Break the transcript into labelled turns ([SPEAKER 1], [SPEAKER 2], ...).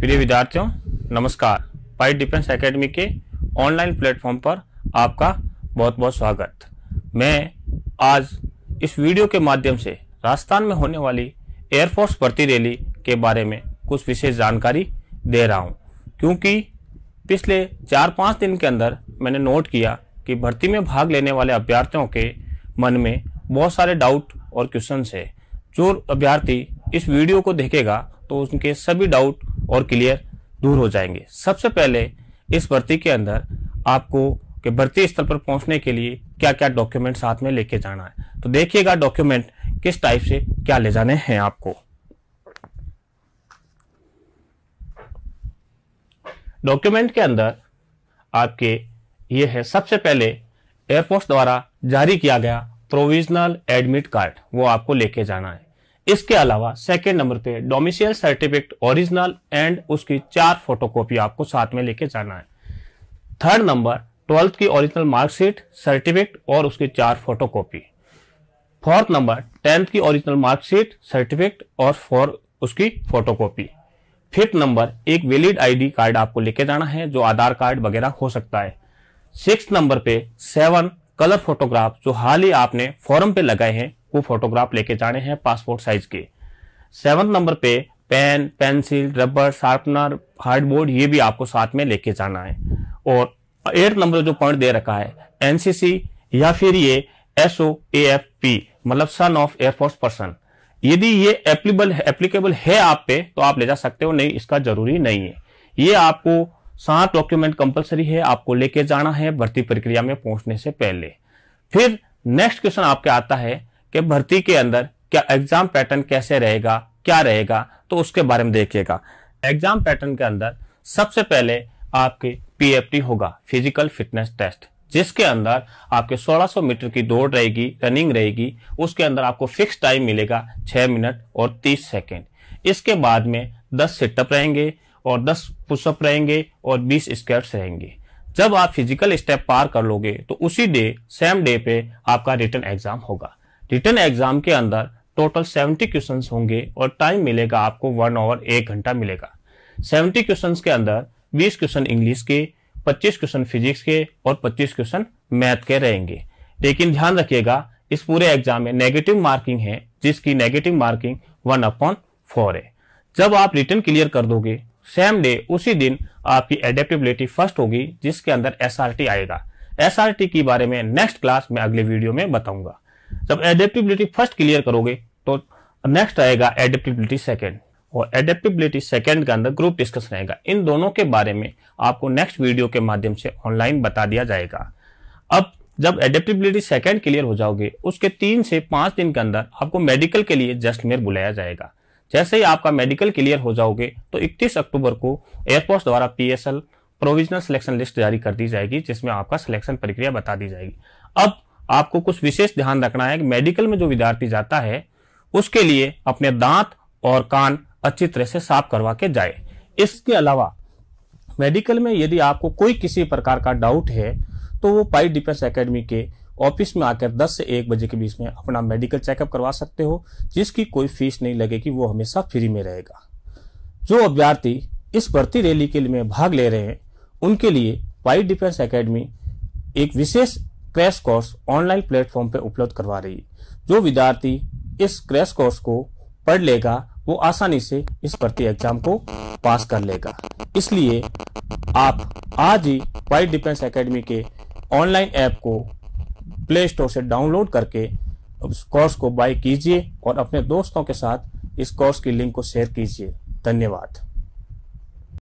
[SPEAKER 1] प्रिय विद्यार्थियों नमस्कार पाइट डिफेंस एकेडमी के ऑनलाइन प्लेटफॉर्म पर आपका बहुत बहुत स्वागत मैं आज इस वीडियो के माध्यम से राजस्थान में होने वाली एयरफोर्स भर्ती रैली के बारे में कुछ विशेष जानकारी दे रहा हूँ क्योंकि पिछले चार पाँच दिन के अंदर मैंने नोट किया कि भर्ती में भाग लेने वाले अभ्यर्थियों के मन में बहुत सारे डाउट और क्वेश्चन है जो अभ्यर्थी इस वीडियो को देखेगा तो उनके सभी डाउट और क्लियर दूर हो जाएंगे सबसे पहले इस भर्ती के अंदर आपको के भर्ती स्थल पर पहुंचने के लिए क्या क्या डॉक्यूमेंट साथ में लेके जाना है तो देखिएगा डॉक्यूमेंट किस टाइप से क्या ले जाने हैं आपको डॉक्यूमेंट के अंदर आपके ये है सबसे पहले एयरफोर्स द्वारा जारी किया गया प्रोविजनल एडमिट कार्ड वो आपको लेके जाना है इसके अलावा सेकेंड नंबर पे डोमिशियल सर्टिफिकेट ओरिजिनल एंड उसकी चार फोटोकॉपी आपको साथ में लेके जाना है थर्ड नंबर ट्वेल्थ की ओरिजिनल मार्कशीट सर्टिफिकेट और उसकी चार फोटोकॉपी फोर्थ नंबर टेंथ की ओरिजिनल मार्कशीट सर्टिफिकेट और फोर उसकी फोटोकॉपी फिफ्थ नंबर एक वैलिड आईडी कार्ड आपको लेके जाना है जो आधार कार्ड वगैरह हो सकता है सिक्स नंबर पे सेवन कलर फोटोग्राफ जो हाल ही आपने फॉरम पे लगाए हैं वो फोटोग्राफ लेके जाने हैं पासपोर्ट साइज के सेवन नंबर पे pen pencil rubber sharpener hardboard ये भी आपको साथ में लेके जाना है और एट नंबर जो पॉइंट दे रखा है एनसीसी या फिर ये एस ओ एफ पी मतलब सन ऑफ एयरफोर्स पर्सन यदि ये एप्लीबल एप्लीकेबल है आप पे तो आप ले जा सकते हो नहीं इसका जरूरी नहीं है ये आपको सात डॉक्यूमेंट कंपलसरी है आपको लेके जाना है भर्ती प्रक्रिया में पहुंचने से पहले फिर नेक्स्ट क्वेश्चन आपके आता है कि भर्ती के अंदर क्या एग्जाम पैटर्न कैसे रहेगा क्या रहेगा तो उसके बारे में देखिएगा एग्जाम पैटर्न के अंदर सबसे पहले आपके पीएफटी होगा फिजिकल फिटनेस टेस्ट जिसके अंदर आपके 1600 मीटर की दौड़ रहेगी रनिंग रहेगी उसके अंदर आपको फिक्स टाइम मिलेगा 6 मिनट और 30 सेकेंड इसके बाद में 10 सेटअप रहेंगे और 10 पुशअप रहेंगे और 20 स्क्वाट्स रहेंगे जब आप फिजिकल स्टेप पार कर लोगे तो उसी डे सेम डे पे आपका रिटर्न एग्जाम होगा रिटर्न एग्जाम के अंदर टोटल 70 क्वेश्चन होंगे और टाइम मिलेगा आपको वन आवर एक घंटा मिलेगा 70 क्वेश्चन के अंदर 20 क्वेश्चन इंग्लिश के 25 क्वेश्चन फिजिक्स के और 25 क्वेश्चन मैथ के रहेंगे लेकिन ध्यान रखिएगा इस पूरे एग्जाम में नेगेटिव मार्किंग है जिसकी negative marking one upon four है जब आप रिटर्न क्लियर कर दोगे सेम डे उसी दिन आपकी एडेप्टेबिलिटी फर्स्ट होगी जिसके अंदर एस आएगा एस के बारे में नेक्स्ट क्लास में अगले वीडियो में बताऊंगा जब एडेप्टिबिलिटी फर्स्ट क्लियर करोगे तो नेक्स्ट आएगा एडेप्टिबिलिटी सेकेंड और एडेप्टिबिलिटी सेकेंड के अंदर ग्रुप डिस्कस रहेगा इन दोनों के बारे में आपको नेक्स्ट वीडियो के माध्यम से ऑनलाइन बता दिया जाएगा अब जब एडेप्टिबिलिटी सेकेंड क्लियर हो जाओगे उसके तीन से पांच दिन के अंदर आपको मेडिकल के लिए मेर बुलाया जाएगा जैसे ही आपका मेडिकल क्लियर हो जाओगे तो 31 अक्टूबर को एयरफोर्स द्वारा पीएसएल प्रोविजनल सिलेक्शन लिस्ट जारी कर दी जाएगी जिसमें आपका सिलेक्शन प्रक्रिया बता दी जाएगी अब आपको कुछ विशेष ध्यान रखना है कि मेडिकल में जो विद्यार्थी जाता है उसके लिए अपने दांत और कान अच्छी तरह से साफ करवा के जाए इसके अलावा मेडिकल में यदि आपको कोई किसी प्रकार का डाउट है तो वो पाइप डिफेंस एकेडमी के ऑफिस में आकर 10 से 1 बजे के बीच में अपना मेडिकल चेकअप करवा सकते हो जिसकी कोई फीस नहीं लगेगी वो हमेशा फ्री में रहेगा जो अभ्यर्थी इस भर्ती रैली के लिए भाग ले रहे हैं उनके लिए पाइप डिफेंस एकेडमी एक विशेष क्रैश कोर्स ऑनलाइन प्लेटफॉर्म पर उपलब्ध करवा रही है जो विद्यार्थी इस क्रैश कोर्स को पढ़ लेगा वो आसानी से इस भर्ती एग्जाम को पास कर लेगा इसलिए आप आज ही वाइट डिफेंस एकेडमी के ऑनलाइन ऐप को प्ले स्टोर से डाउनलोड करके इस कोर्स को बाय कीजिए और अपने दोस्तों के साथ इस कोर्स की लिंक को शेयर कीजिए धन्यवाद